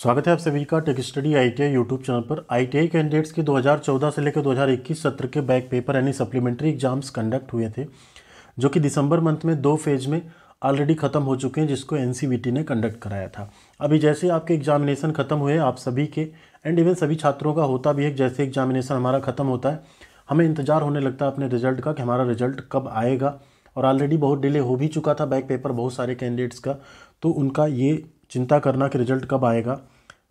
स्वागत है आप सभी का Tech Study I I YouTube channel पर आई आई कैंडिडेट्स के 2014 से लेकर 2021 सत्र के बैक पेपर यानी सप्लीमेंट्री एग्जाम्स कंडक्ट हुए थे जो कि दिसंबर मंथ में दो फेज में ऑलरेडी ख़त्म हो चुके हैं जिसको एन e ने कंडक्ट कराया था अभी जैसे आपके एग्जामिनेशन ख़त्म हुए आप सभी के एंड इवन सभी छात्रों का होता भी है जैसे एग्जामिनेशन हमारा ख़त्म होता है हमें इंतज़ार होने लगता है अपने रिजल्ट का कि हमारा रिजल्ट कब आएगा और ऑलरेडी बहुत डिले हो भी चुका था बैक पेपर बहुत सारे कैंडिडेट्स का तो उनका ये चिंता करना कि रिजल्ट कब आएगा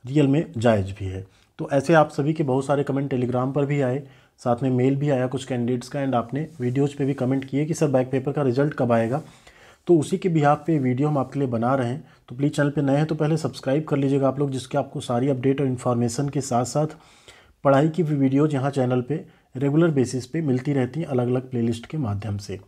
रियल में जायज़ भी है तो ऐसे आप सभी के बहुत सारे कमेंट टेलीग्राम पर भी आए साथ में मेल भी आया कुछ कैंडिडेट्स का एंड आपने वीडियोज़ पे भी कमेंट किए कि सर बैक पेपर का रिजल्ट कब आएगा तो उसी के बिहाफ पे वीडियो हम आपके लिए बना रहे हैं तो प्लीज़ चैनल पे नए हैं तो पहले सब्सक्राइब कर लीजिएगा आप लोग जिसके आपको सारी अपडेट और इन्फॉर्मेशन के साथ साथ पढ़ाई की भी वीडियोज़ यहाँ चैनल पर रेगुलर बेसिस पर मिलती रहती हैं अलग अलग प्ले के माध्यम से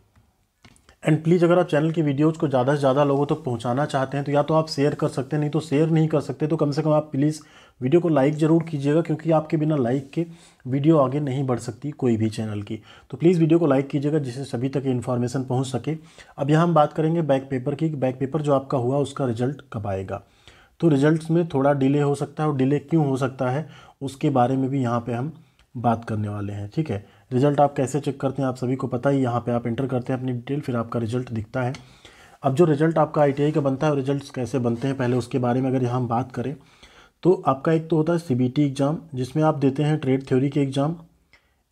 एंड प्लीज़ अगर आप चैनल की वीडियोज़ को ज़्यादा से ज़्यादा लोगों तक तो पहुँचाना चाहते हैं तो या तो आप शेयर कर सकते हैं नहीं तो शेयर नहीं कर सकते तो कम से कम आप प्लीज़ वीडियो को लाइक ज़रूर कीजिएगा क्योंकि आपके बिना लाइक के वीडियो आगे नहीं बढ़ सकती कोई भी चैनल की तो प्लीज़ वीडियो को लाइक कीजिएगा जिससे सभी तक इन्फॉर्मेशन पहुँच सके अब यहाँ हम बात करेंगे बैक पेपर की बैक पेपर जो आपका हुआ उसका रिजल्ट कब आएगा तो रिजल्ट में थोड़ा डिले हो सकता है और डिले क्यों हो सकता है उसके बारे में भी यहाँ पर हम बात करने वाले हैं ठीक है रिजल्ट आप कैसे चेक करते हैं आप सभी को पता ही यहाँ पे आप इंटर करते हैं अपनी डिटेल फिर आपका रिजल्ट दिखता है अब जो रिजल्ट आपका आई का बनता है और रिजल्ट कैसे बनते हैं पहले उसके बारे में अगर यहाँ हम बात करें तो आपका एक तो होता है सी एग्ज़ाम जिसमें आप देते हैं ट्रेड थ्योरी के एग्ज़ाम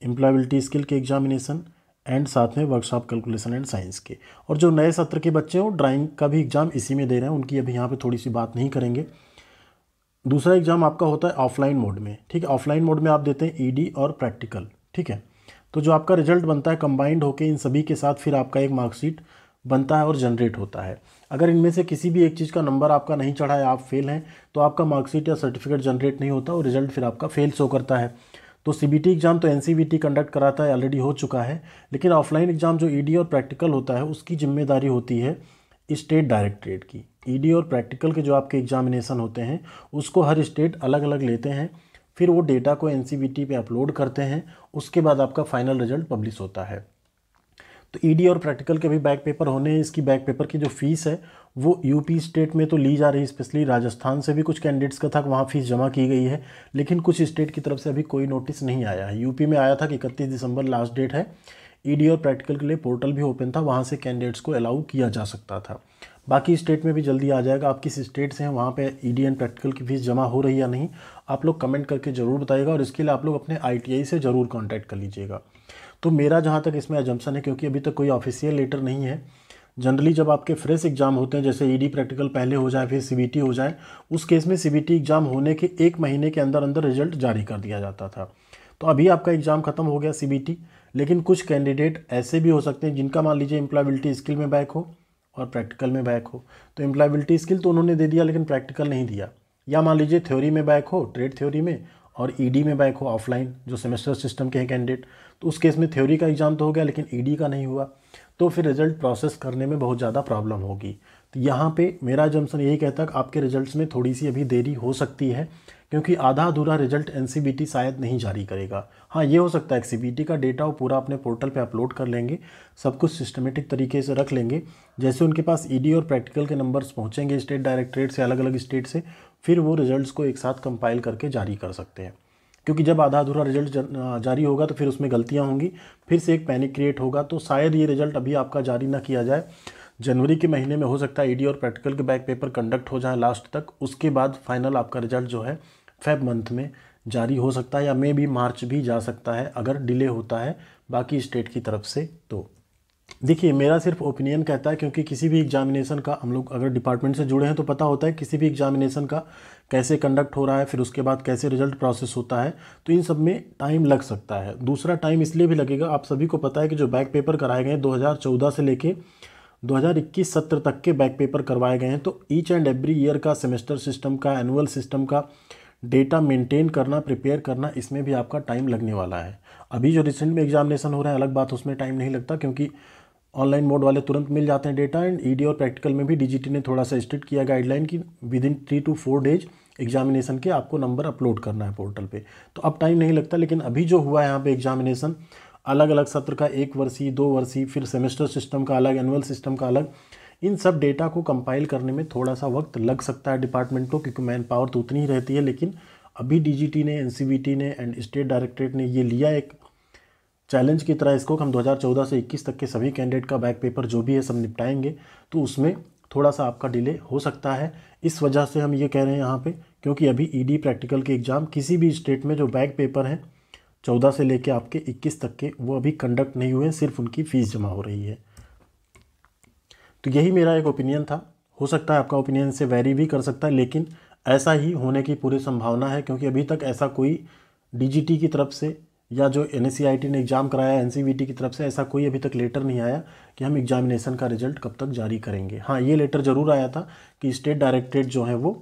एम्प्लॉयबिलिटी स्किल के एग्जामिनेशन एंड साथ में वर्कशॉप कैलकुलेशन एंड साइंस के और जो नए सत्र के बच्चे हैं वो ड्राइंग का भी एग्ज़ाम इसी में दे रहे हैं उनकी अभी यहाँ पे थोड़ी सी बात नहीं करेंगे दूसरा एग्ज़ाम आपका होता है ऑफलाइन मोड में ठीक है ऑफलाइन मोड में आप देते हैं ईडी e और प्रैक्टिकल ठीक है तो जो आपका रिजल्ट बनता है कंबाइंड होकर इन सभी के साथ फिर आपका एक मार्कशीट बनता है और जनरेट होता है अगर इनमें से किसी भी एक चीज़ का नंबर आपका नहीं चढ़ा है आप फेल हैं तो आपका मार्कशीट या सर्टिफिकेट जनरेट नहीं होता और रिजल्ट फिर आपका फेल शो करता है तो सी एग्ज़ाम तो एन कंडक्ट कराता है ऑलरेडी हो चुका है लेकिन ऑफलाइन एग्ज़ाम जो ई e और प्रैक्टिकल होता है उसकी जिम्मेदारी होती है स्टेट डायरेक्टरेट की ई e और प्रैक्टिकल के जो आपके एग्जामिनेशन होते हैं उसको हर स्टेट अलग अलग लेते हैं फिर वो डेटा को एन पे अपलोड करते हैं उसके बाद आपका फाइनल रिजल्ट पब्लिश होता है तो ईडी e और प्रैक्टिकल के भी बैक पेपर होने हैं इसकी बैक पेपर की जो फीस है वो यूपी स्टेट में तो ली जा रही है स्पेशली राजस्थान से भी कुछ कैंडिडेट्स का था कि वहाँ फीस जमा की गई है लेकिन कुछ स्टेट की तरफ से अभी कोई नोटिस नहीं आया है यूपी में आया था कि इकतीस दिसंबर लास्ट डेट है ई e और प्रैक्टिकल के लिए पोर्टल भी ओपन था वहाँ से कैंडिडेट्स को अलाउ किया जा सकता था बाकी स्टेट में भी जल्दी आ जाएगा आप किस स्टेट से हैं वहाँ पे ई एंड प्रैक्टिकल की फ़ीस जमा हो रही या नहीं आप लोग कमेंट करके ज़रूर बताइएगा और इसके लिए आप लोग अपने आई से ज़रूर कॉन्टैक्ट कर लीजिएगा तो मेरा जहाँ तक इसमें एजम्सन है क्योंकि अभी तक कोई ऑफिशियल लेटर नहीं है जनरली जब आपके फ्रेश एग्ज़ाम होते हैं जैसे ई e प्रैक्टिकल पहले हो जाए फिर सी हो जाए उस केस में सी एग्ज़ाम होने के एक महीने के अंदर अंदर रिजल्ट जारी कर दिया जाता था तो अभी आपका एग्ज़ाम ख़त्म हो गया सी लेकिन कुछ कैंडिडेट ऐसे भी हो सकते हैं जिनका मान लीजिए इम्प्लाबिलिटी स्किल में बैक हो और प्रैक्टिकल में बैक हो तो एम्प्लॉयबिलिटी स्किल तो उन्होंने दे दिया लेकिन प्रैक्टिकल नहीं दिया या मान लीजिए थ्योरी में बैक हो ट्रेड थ्योरी में और ईडी e में बैक हो ऑफलाइन जो सेमेस्टर सिस्टम के हैं कैंडिडेट तो उस केस में थ्योरी का एग्ज़ाम तो हो गया लेकिन ईडी e का नहीं हुआ तो फिर रिज़ल्ट प्रोसेस करने में बहुत ज़्यादा प्रॉब्लम होगी तो यहाँ पे मेरा जमसन यही कहता है कि आपके रिज़ल्ट्स में थोड़ी सी अभी देरी हो सकती है क्योंकि आधा अधूरा रिजल्ट एन शायद नहीं जारी करेगा हाँ ये हो सकता है एक्सीबीटी का डेटा वो पूरा अपने पोर्टल पे अपलोड कर लेंगे सब कुछ सिस्टमेटिक तरीके से रख लेंगे जैसे उनके पास ई और प्रैक्टिकल के नंबर्स पहुँचेंगे स्टेट डायरेक्ट्रेट से अलग अलग स्टेट से फिर वो रिजल्ट को एक साथ कंपाइल करके जारी कर सकते हैं क्योंकि जब आधा अधूरा रिजल्ट जारी होगा तो फिर उसमें गलतियाँ होंगी फिर से एक पैनिक क्रिएट होगा तो शायद ये रिजल्ट अभी आपका जारी ना किया जाए जनवरी के महीने में हो सकता है ईडी और प्रैक्टिकल के बैक पेपर कंडक्ट हो जाए लास्ट तक उसके बाद फाइनल आपका रिजल्ट जो है फेब मंथ में जारी हो सकता है या मे भी मार्च भी जा सकता है अगर डिले होता है बाकी स्टेट की तरफ से तो देखिए मेरा सिर्फ ओपिनियन कहता है क्योंकि किसी भी एग्जामिनेशन का हम लोग अगर डिपार्टमेंट से जुड़े हैं तो पता होता है किसी भी एग्जामिनेशन का कैसे कंडक्ट हो रहा है फिर उसके बाद कैसे रिजल्ट प्रोसेस होता है तो इन सब में टाइम लग सकता है दूसरा टाइम इसलिए भी लगेगा आप सभी को पता है कि जो बैक पेपर कराए गए हैं दो से लेके 2021 सत्र तक के बैक पेपर करवाए गए हैं तो ईच एंड एवरी ईयर का सेमेस्टर सिस्टम का एनुअल सिस्टम का डेटा मेंटेन करना प्रिपेयर करना इसमें भी आपका टाइम लगने वाला है अभी जो रिसेंट में एग्जामिनेशन हो रहा है अलग बात उसमें टाइम नहीं लगता क्योंकि ऑनलाइन मोड वाले तुरंत मिल जाते हैं डेटा एंड ईडी और प्रैक्टिकल में भी डीजीटी ने थोड़ा सा स्ट्रिक्ट किया गाइडलाइन की within three two four days examination के आपको नंबर अपलोड करना है पोर्टल पे तो अब टाइम नहीं लगता लेकिन अभी जो हुआ है यहाँ पे एग्जामिनेशन अलग अलग सत्र का एक वर्षीय दो वर्षीय फिर सेमेस्टर सिस्टम का अलग एनुअल सिस्टम का अलग इन सब डेटा को कंपाइल करने में थोड़ा सा वक्त लग सकता है डिपार्टमेंट को क्योंकि मैन पावर तो उतनी ही रहती है लेकिन अभी डी ने एन ने एंड स्टेट डायरेक्टरेट ने ये लिया एक चैलेंज की तरह इसको हम 2014 से 21 तक के सभी कैंडिडेट का बैक पेपर जो भी है सब निपटाएंगे तो उसमें थोड़ा सा आपका डिले हो सकता है इस वजह से हम ये कह रहे हैं यहाँ पे क्योंकि अभी ईडी e प्रैक्टिकल के एग्ज़ाम किसी भी स्टेट में जो बैक पेपर हैं चौदह से लेके आपके इक्कीस तक के वो अभी कंडक्ट नहीं हुए सिर्फ उनकी फ़ीस जमा हो रही है तो यही मेरा एक ओपिनियन था हो सकता है आपका ओपिनियन से वेरी भी कर सकता है लेकिन ऐसा ही होने की पूरी संभावना है क्योंकि अभी तक ऐसा कोई डीजीटी की तरफ से या जो एन ने एग्ज़ाम कराया एन की तरफ से ऐसा कोई अभी तक लेटर नहीं आया कि हम एग्जामिनेशन का रिजल्ट कब तक जारी करेंगे हाँ ये लेटर ज़रूर आया था कि स्टेट डायरेक्टरेट जो है वो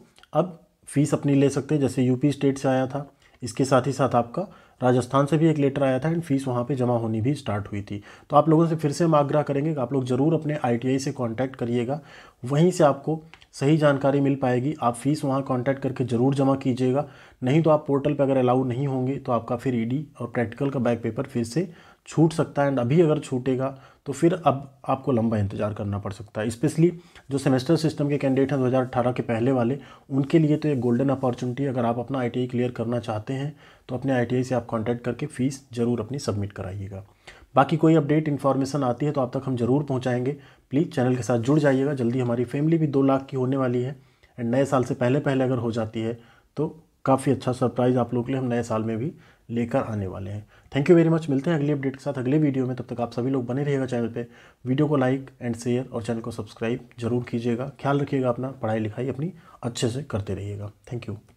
अब फीस अपनी ले सकते हैं जैसे यूपी स्टेट से आया था इसके साथ ही साथ आपका राजस्थान से भी एक लेटर आया था एंड फीस वहाँ पे जमा होनी भी स्टार्ट हुई थी तो आप लोगों से फिर से हम आग्रह करेंगे कि आप लोग ज़रूर अपने आई से कॉन्टैक्ट करिएगा वहीं से आपको सही जानकारी मिल पाएगी आप फीस वहाँ कांटेक्ट करके ज़रूर जमा कीजिएगा नहीं तो आप पोर्टल पर अगर अलाउ नहीं होंगे तो आपका फिर ईडी और प्रैक्टिकल का बैक पेपर फिर से छूट सकता है एंड अभी अगर छूटेगा तो फिर अब आपको लंबा इंतज़ार करना पड़ सकता है स्पेशली जो सेमेस्टर सिस्टम के कैंडिडेट हैं 2018 के पहले वाले उनके लिए तो एक गोल्डन अपॉर्चुनिटी अगर आप अपना आई क्लियर करना चाहते हैं तो अपने आई से आप कॉन्टैक्ट करके फ़ीस ज़रूर अपनी सबमिट कराइएगा बाकी कोई अपडेट इन्फॉर्मेशन आती है तो आप तक हम जरूर पहुँचाएंगे प्लीज़ चैनल के साथ जुड़ जाइएगा जल्दी हमारी फैमिली भी दो लाख की होने वाली है एंड नए साल से पहले पहले अगर हो जाती है तो काफ़ी अच्छा सरप्राइज़ आप लोगों के लिए हम नए साल में भी लेकर आने वाले हैं थैंक यू वेरी मच मिलते हैं अगले अपडेट के साथ अगले वीडियो में तब तक आप सभी लोग बने रहिएगा चैनल पे वीडियो को लाइक एंड शेयर और चैनल को सब्सक्राइब जरूर कीजिएगा ख्याल रखिएगा अपना पढ़ाई लिखाई अपनी अच्छे से करते रहिएगा थैंक यू